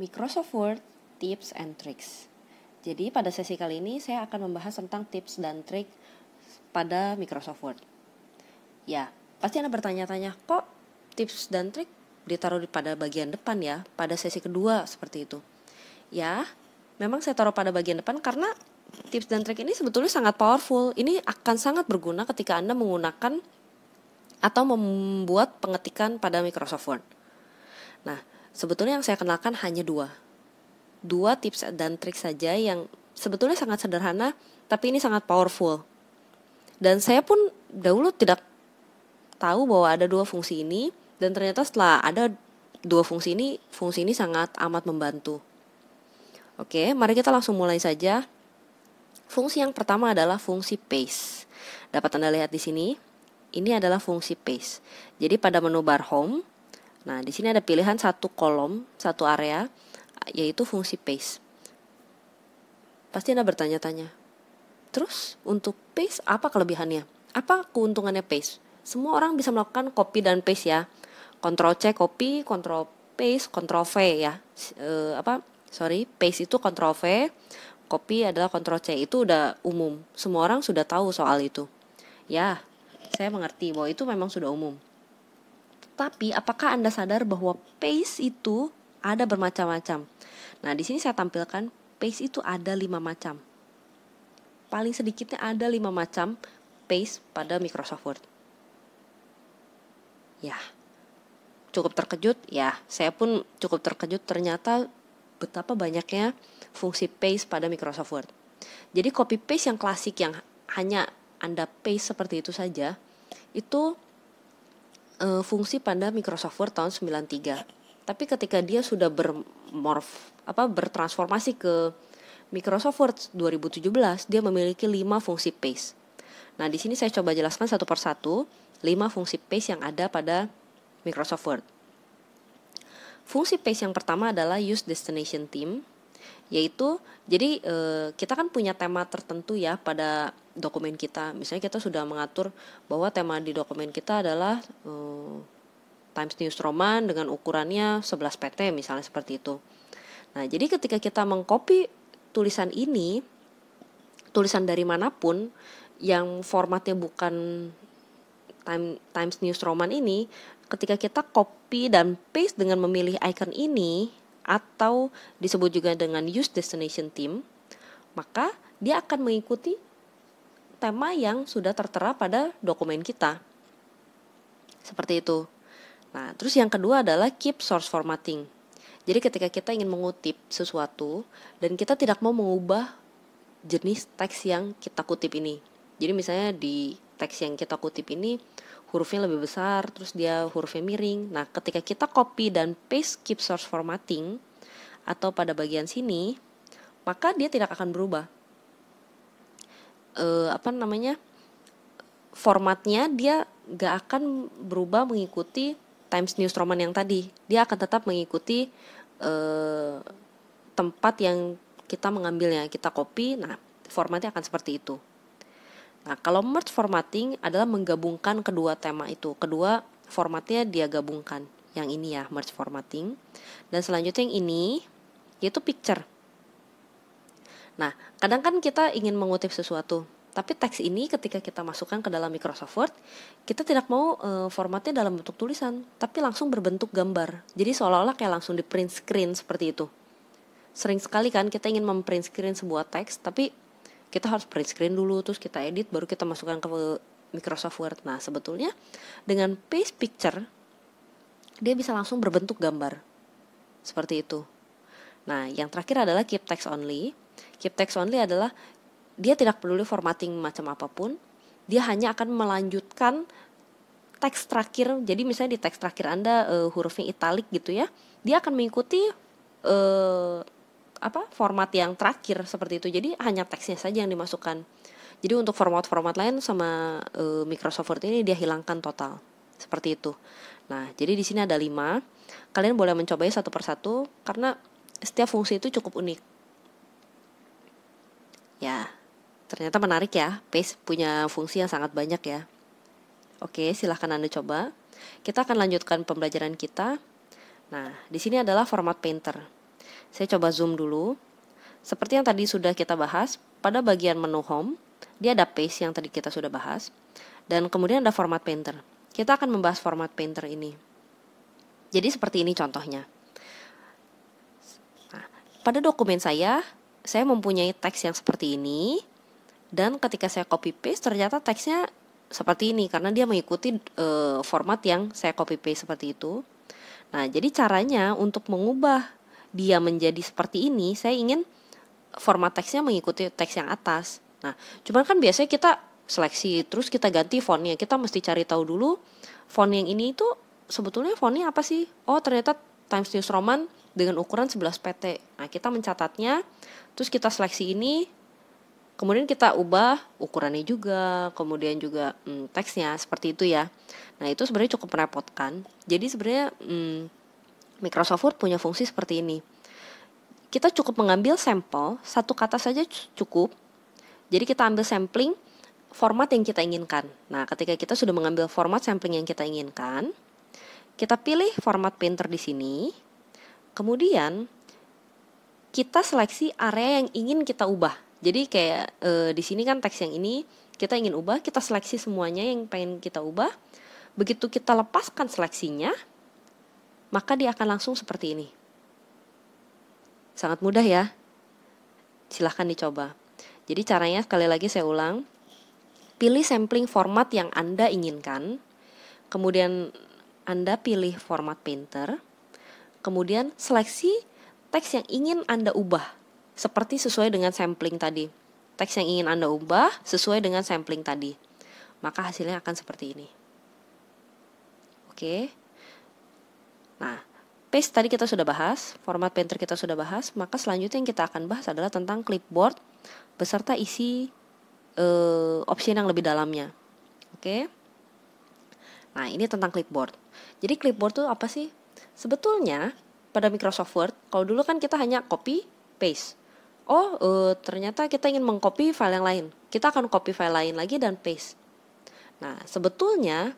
Microsoft Word Tips and Tricks. Jadi pada sesi kali ini saya akan membahas tentang tips dan trik pada Microsoft Word. Ya, pasti Anda bertanya-tanya, kok tips dan trik ditaruh pada bagian depan ya, pada sesi kedua seperti itu. Ya, memang saya taruh pada bagian depan karena tips dan trik ini sebetulnya sangat powerful. Ini akan sangat berguna ketika Anda menggunakan atau membuat pengetikan pada Microsoft Word. Nah, Sebetulnya yang saya kenalkan hanya dua. Dua tips dan trik saja yang sebetulnya sangat sederhana, tapi ini sangat powerful. Dan saya pun dahulu tidak tahu bahwa ada dua fungsi ini, dan ternyata setelah ada dua fungsi ini, fungsi ini sangat amat membantu. Oke, mari kita langsung mulai saja. Fungsi yang pertama adalah fungsi pace. Dapat Anda lihat di sini, ini adalah fungsi pace. Jadi pada menu bar home, Nah, di sini ada pilihan satu kolom, satu area, yaitu fungsi paste. Pasti Anda bertanya-tanya, terus untuk paste apa kelebihannya? Apa keuntungannya paste? Semua orang bisa melakukan copy dan paste ya. Ctrl C copy, Ctrl paste, Ctrl V ya. E, apa? Sorry, paste itu Ctrl V, copy adalah Ctrl C itu udah umum. Semua orang sudah tahu soal itu. Ya, saya mengerti bahwa itu memang sudah umum. Tapi apakah Anda sadar bahwa pace itu ada bermacam-macam? Nah, di sini saya tampilkan pace itu ada lima macam. Paling sedikitnya ada lima macam pace pada Microsoft Word. Ya, cukup terkejut ya. Saya pun cukup terkejut ternyata betapa banyaknya fungsi paste pada Microsoft Word. Jadi copy paste yang klasik yang hanya Anda paste seperti itu saja itu uh, fungsi pada Microsoft Word tahun 93. Tapi ketika dia sudah bermorf apa bertransformasi ke Microsoft Word 2017, dia memiliki lima fungsi paste. Nah, di sini saya coba jelaskan satu persatu lima fungsi paste yang ada pada Microsoft Word. Fungsi paste yang pertama adalah use destination theme yaitu jadi e, kita kan punya tema tertentu ya pada dokumen kita. Misalnya kita sudah mengatur bahwa tema di dokumen kita adalah e, Times News Roman dengan ukurannya 11 PT misalnya seperti itu. Nah, jadi ketika kita mengcopy tulisan ini tulisan dari manapun yang formatnya bukan Time, Times News Roman ini ketika kita copy dan paste dengan memilih icon ini atau disebut juga dengan use destination team maka dia akan mengikuti tema yang sudah tertera pada dokumen kita. Seperti itu. Nah, terus yang kedua adalah keep source formatting. Jadi ketika kita ingin mengutip sesuatu dan kita tidak mau mengubah jenis teks yang kita kutip ini. Jadi misalnya di teks yang kita kutip ini hurufnya lebih besar, terus dia hurufnya miring. Nah, ketika kita copy dan paste keep source formatting atau pada bagian sini, maka dia tidak akan berubah. E, apa namanya? Formatnya dia gak akan berubah mengikuti Times New Roman yang tadi. Dia akan tetap mengikuti e, tempat yang kita mengambilnya, kita copy. Nah, formatnya akan seperti itu. Nah, kalau merge formatting adalah menggabungkan kedua tema itu. Kedua formatnya dia gabungkan. Yang ini ya, merge formatting. Dan selanjutnya yang ini, yaitu picture. Nah, kadang kan kita ingin mengutip sesuatu, tapi teks ini ketika kita masukkan ke dalam Microsoft Word, kita tidak mau e, formatnya dalam bentuk tulisan, tapi langsung berbentuk gambar. Jadi seolah-olah kayak langsung di print screen seperti itu. Sering sekali kan kita ingin memprint screen sebuah teks, tapi kita harus print screen dulu terus kita edit baru kita masukkan ke Microsoft Word nah sebetulnya dengan paste picture dia bisa langsung berbentuk gambar seperti itu nah yang terakhir adalah keep text only keep text only adalah dia tidak peduli formatting macam apapun dia hanya akan melanjutkan teks terakhir jadi misalnya di teks terakhir anda uh, hurufnya italik gitu ya dia akan mengikuti uh, apa format yang terakhir seperti itu. Jadi hanya teksnya saja yang dimasukkan. Jadi untuk format-format lain sama e, Microsoft Word ini dia hilangkan total. Seperti itu. Nah, jadi di sini ada lima Kalian boleh mencobanya satu persatu karena setiap fungsi itu cukup unik. Ya, ternyata menarik ya. Paste punya fungsi yang sangat banyak ya. Oke, silahkan Anda coba. Kita akan lanjutkan pembelajaran kita. Nah, di sini adalah format painter. Saya coba zoom dulu. Seperti yang tadi sudah kita bahas, pada bagian menu home, dia ada paste yang tadi kita sudah bahas. Dan kemudian ada format painter. Kita akan membahas format painter ini. Jadi seperti ini contohnya. Nah, pada dokumen saya, saya mempunyai teks yang seperti ini. Dan ketika saya copy paste, ternyata teksnya seperti ini karena dia mengikuti e, format yang saya copy paste seperti itu. Nah, jadi caranya untuk mengubah dia menjadi seperti ini, saya ingin format teksnya mengikuti teks yang atas. Nah, cuman kan biasanya kita seleksi terus kita ganti fontnya. Kita mesti cari tahu dulu font yang ini itu sebetulnya fontnya apa sih? Oh, ternyata Times News Roman dengan ukuran 11 PT. Nah, kita mencatatnya, terus kita seleksi ini, kemudian kita ubah ukurannya juga, kemudian juga hmm, teksnya seperti itu ya. Nah itu sebenarnya cukup merepotkan. Jadi sebenarnya hmm, Microsoft Word punya fungsi seperti ini. Kita cukup mengambil sampel, satu kata saja cukup. Jadi kita ambil sampling format yang kita inginkan. Nah, ketika kita sudah mengambil format sampling yang kita inginkan, kita pilih format painter di sini. Kemudian kita seleksi area yang ingin kita ubah. Jadi kayak e, di sini kan teks yang ini kita ingin ubah, kita seleksi semuanya yang pengen kita ubah. Begitu kita lepaskan seleksinya, maka dia akan langsung seperti ini. Sangat mudah ya. Silahkan dicoba. Jadi caranya sekali lagi saya ulang. Pilih sampling format yang Anda inginkan. Kemudian Anda pilih format painter. Kemudian seleksi teks yang ingin Anda ubah seperti sesuai dengan sampling tadi. Teks yang ingin Anda ubah sesuai dengan sampling tadi. Maka hasilnya akan seperti ini. Oke. Okay Nah, paste tadi kita sudah bahas, format painter kita sudah bahas, maka selanjutnya yang kita akan bahas adalah tentang clipboard beserta isi e, eh, opsi yang lebih dalamnya. Oke. Nah, ini tentang clipboard. Jadi clipboard itu apa sih? Sebetulnya pada Microsoft Word, kalau dulu kan kita hanya copy paste. Oh, e, ternyata kita ingin mengcopy file yang lain. Kita akan copy file lain lagi dan paste. Nah, sebetulnya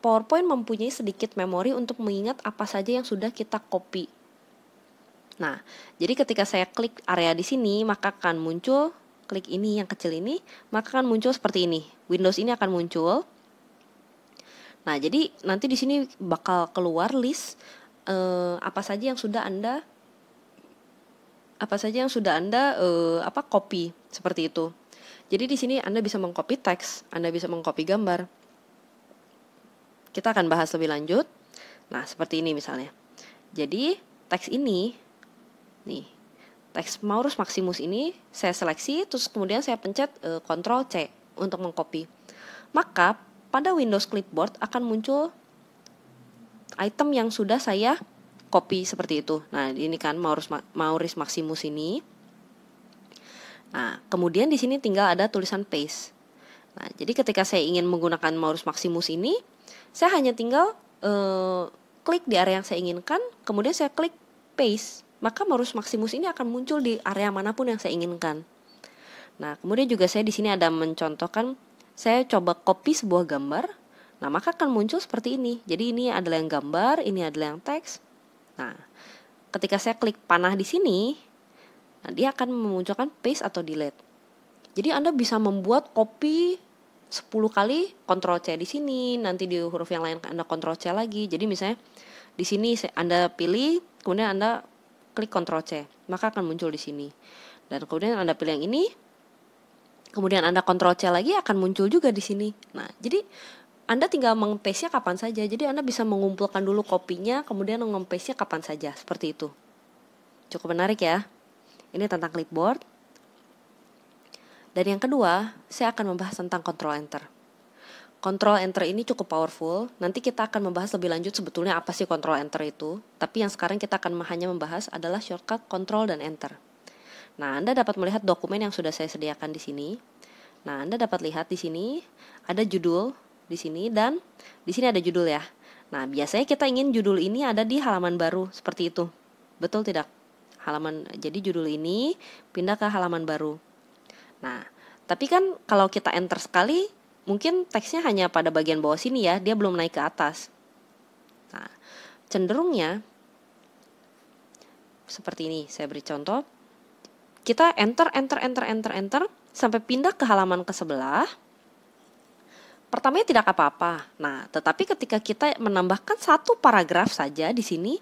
PowerPoint mempunyai sedikit memori untuk mengingat apa saja yang sudah kita copy. Nah, jadi ketika saya klik area di sini, maka akan muncul klik ini yang kecil ini, maka akan muncul seperti ini. Windows ini akan muncul. Nah, jadi nanti di sini bakal keluar list eh, apa saja yang sudah Anda apa saja yang sudah Anda eh, apa copy seperti itu. Jadi di sini Anda bisa mengcopy teks, Anda bisa mengcopy gambar, kita akan bahas lebih lanjut. Nah, seperti ini misalnya. Jadi, teks ini nih, teks Maurus Maximus ini saya seleksi terus kemudian saya pencet e, eh, Ctrl C untuk mengcopy. Maka pada Windows Clipboard akan muncul item yang sudah saya copy seperti itu. Nah, ini kan Maurus Maurus Maximus ini. Nah, kemudian di sini tinggal ada tulisan paste. Nah, jadi ketika saya ingin menggunakan Maurus Maximus ini, saya hanya tinggal uh, klik di area yang saya inginkan kemudian saya klik paste maka Marus Maximus ini akan muncul di area manapun yang saya inginkan nah kemudian juga saya di sini ada mencontohkan saya coba copy sebuah gambar nah maka akan muncul seperti ini jadi ini adalah yang gambar ini adalah yang teks nah ketika saya klik panah di sini nah dia akan memunculkan paste atau delete jadi Anda bisa membuat copy 10 kali kontrol C di sini, nanti di huruf yang lain Anda kontrol C lagi. Jadi misalnya di sini Anda pilih, kemudian Anda klik kontrol C, maka akan muncul di sini. Dan kemudian Anda pilih yang ini, kemudian Anda kontrol C lagi akan muncul juga di sini. Nah, jadi anda tinggal mengpaste-nya kapan saja. Jadi Anda bisa mengumpulkan dulu kopinya, kemudian mengpaste-nya kapan saja, seperti itu. Cukup menarik ya. Ini tentang clipboard. Dan yang kedua, saya akan membahas tentang control enter. Control enter ini cukup powerful. Nanti kita akan membahas lebih lanjut sebetulnya apa sih control enter itu. Tapi yang sekarang kita akan hanya membahas adalah shortcut control dan enter. Nah, Anda dapat melihat dokumen yang sudah saya sediakan di sini. Nah, Anda dapat lihat di sini ada judul di sini dan di sini ada judul ya. Nah, biasanya kita ingin judul ini ada di halaman baru seperti itu. Betul tidak? Halaman jadi judul ini pindah ke halaman baru. Nah, tapi kan kalau kita enter sekali, mungkin teksnya hanya pada bagian bawah sini ya, dia belum naik ke atas. Nah, cenderungnya seperti ini, saya beri contoh. Kita enter, enter, enter, enter, enter, sampai pindah ke halaman ke sebelah. Pertamanya tidak apa-apa. Nah, tetapi ketika kita menambahkan satu paragraf saja di sini,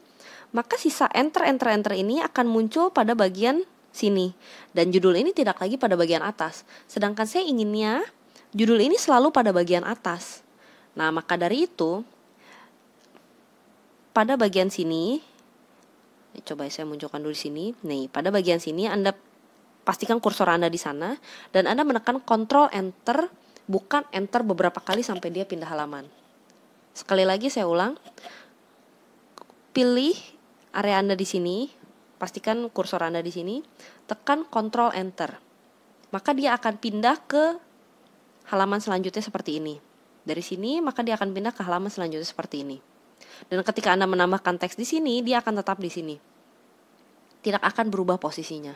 maka sisa enter, enter, enter ini akan muncul pada bagian sini. Dan judul ini tidak lagi pada bagian atas. Sedangkan saya inginnya judul ini selalu pada bagian atas. Nah, maka dari itu pada bagian sini coba saya munculkan dulu di sini. Nih, pada bagian sini Anda pastikan kursor Anda di sana dan Anda menekan Ctrl Enter bukan Enter beberapa kali sampai dia pindah halaman. Sekali lagi saya ulang. Pilih area Anda di sini, Pastikan kursor Anda di sini, tekan Ctrl Enter. Maka dia akan pindah ke halaman selanjutnya seperti ini. Dari sini maka dia akan pindah ke halaman selanjutnya seperti ini. Dan ketika Anda menambahkan teks di sini, dia akan tetap di sini. Tidak akan berubah posisinya.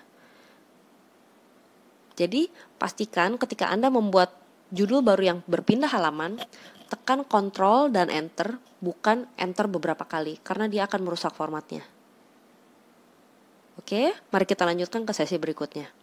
Jadi, pastikan ketika Anda membuat judul baru yang berpindah halaman, tekan Ctrl dan Enter, bukan Enter beberapa kali, karena dia akan merusak formatnya. Oke, mari kita lanjutkan ke sesi berikutnya.